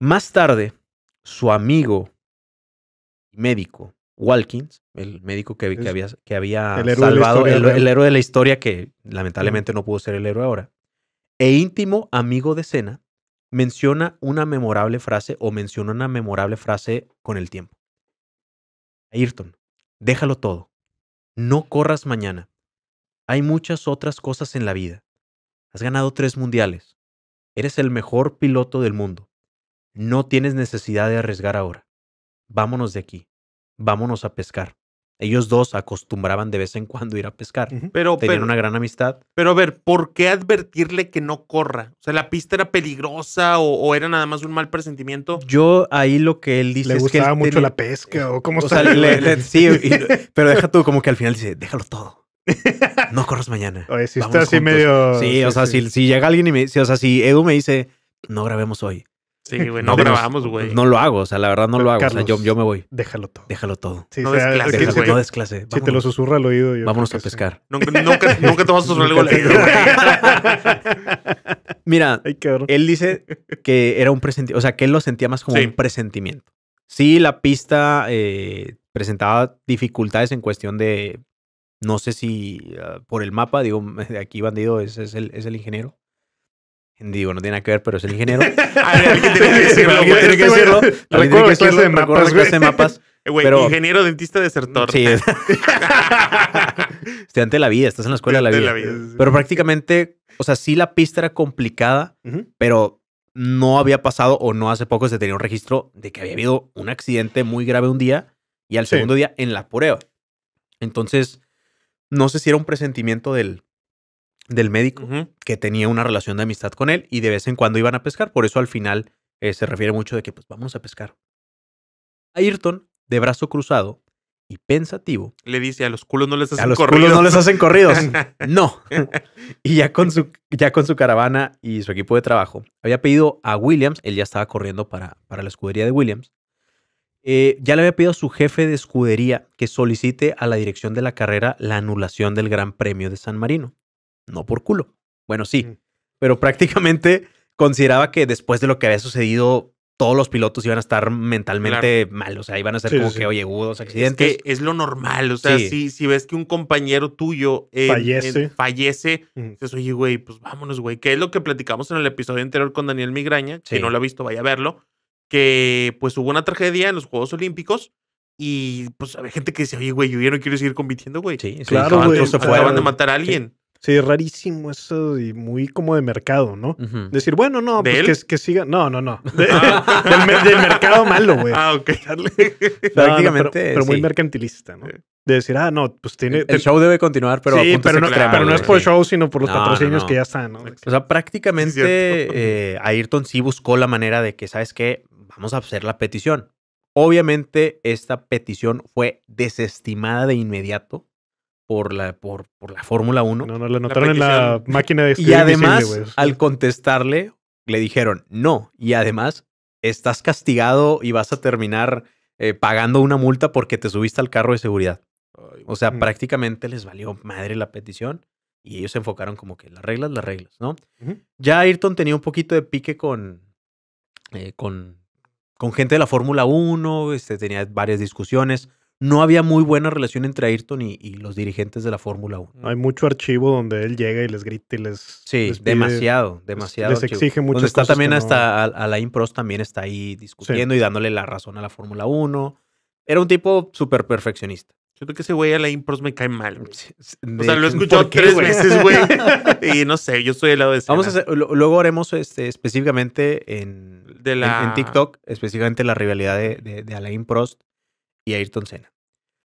Más tarde, su amigo médico, Walkins, el médico que, había, salvado, el, el, héroe de la historia que lamentablemente no pudo ser el héroe ahora, e íntimo amigo de Cena, menciona una memorable frase o menciona una memorable frase con el tiempo. Ayrton, déjalo todo. No corras mañana. Hay muchas otras cosas en la vida. Has ganado tres mundiales. Eres el mejor piloto del mundo no tienes necesidad de arriesgar ahora. Vámonos de aquí. Vámonos a pescar. Ellos dos acostumbraban de vez en cuando ir a pescar. pero, Tenían una gran amistad. Pero a ver, ¿por qué advertirle que no corra? O sea, ¿la pista era peligrosa o, era nada más un mal presentimiento? Yo ahí lo que él dice. Le gustaba mucho la pesca o cómo o Sea, sí, pero deja tú como que al final dice, déjalo todo. No corras mañana. si está así medio. Sí, o sea, si llega alguien y me dice, o sea, si Edu me dice, no grabemos hoy Sí, güey, no, grabamos, güey. No lo hago, o sea, la verdad no lo hago. o sea, yo, me voy. Déjalo todo. Déjalo todo. Sí, no sí, clase. no des clase. Si te lo susurra al oído. Yo vámonos a pescar. Nunca, nunca, nunca te vas a susurrar algo al oído, Mira, él dice que era un presentimiento, o sea, que él lo sentía más como un presentimiento. Sí, la pista eh, presentaba dificultades en cuestión de, no sé si ah, por el mapa, digo, aquí bandido es, el, es el ingeniero. Digo, no tiene nada que ver, pero es el ingeniero. alguien tiene tiene que de de mapas. ingeniero, dentista, desertor. Sí. Estudiante de la vida, estás en la escuela de la vida. Pero prácticamente, o sea, sí la pista era complicada, pero no había pasado o no hace poco se tenía un registro de que había habido un accidente muy grave un día y al segundo día en la prueba. Entonces, no sé si era un presentimiento del del médico que tenía una relación de amistad con él y de vez en cuando iban a pescar. Por eso al final eh, se refiere mucho de que pues vamos a pescar. Ayrton, de brazo cruzado y pensativo, le dice a los culos no les hacen corridos. A los culos no les hacen corridos. no. y ya con, su, ya con su caravana y su equipo de trabajo, había pedido a Williams, él ya estaba corriendo para, para la escudería de Williams, eh, ya le había pedido a su jefe de escudería que solicite a la dirección de la carrera la anulación del Gran Premio de San Marino no por culo. Bueno, sí, pero prácticamente consideraba que después de lo que había sucedido, todos los pilotos iban a estar mentalmente mal. O sea, iban a ser como que, oye, hubo accidentes. Es, es lo normal. O sea, si, ves que un compañero tuyo fallece, dices, oye, güey, pues vámonos, güey. Que es lo que platicamos en el episodio anterior con Daniel Migraña. Si no lo ha visto, vaya a verlo. Que pues hubo una tragedia en los Juegos Olímpicos. Y pues había gente que decía, oye, güey, yo ya no quiero seguir compitiendo, güey. Sí, claro, güey. acaban de matar a alguien. Sí, rarísimo eso y muy como de mercado, ¿no? Decir, bueno, no, pues que, que, siga. No, no, no. De, del, mercado malo, güey. Ah, ok. Prácticamente. pero, muy mercantilista, ¿no? De decir, ah, no, pues tiene. El, show debe continuar, pero. Sí, pero, no, no es por el show, sino por los patrocinios que ya están, ¿no? O sea, prácticamente eh, Ayrton sí buscó la manera de que, ¿sabes qué? Vamos a hacer la petición. Obviamente, esta petición fue desestimada de inmediato por la, por, por la Fórmula 1. No, no, le notaron en la máquina de Y además, al contestarle, le dijeron no. Y además, estás castigado y vas a terminar eh, pagando una multa porque te subiste al carro de seguridad. O sea, mm. prácticamente les valió madre la petición y ellos se enfocaron como que las reglas, las reglas, ¿no? Ya Ayrton tenía un poquito de pique con, eh, con, con gente de la Fórmula 1, este, tenía varias discusiones no había muy buena relación entre Ayrton y, los dirigentes de la Fórmula 1. Hay mucho archivo donde él llega y les grita y les. Sí, demasiado, demasiado. Les, exige mucho. Donde está también hasta Alain Prost también está ahí discutiendo y dándole la razón a la Fórmula 1. Era un tipo súper perfeccionista. Yo creo que ese güey Alain Prost me cae mal. O sea, lo he escuchado tres veces, güey. Y no sé, yo estoy del lado de Vamos a hacer, luego haremos este, específicamente en, TikTok, específicamente la rivalidad de Alain Prost y Ayrton Senna.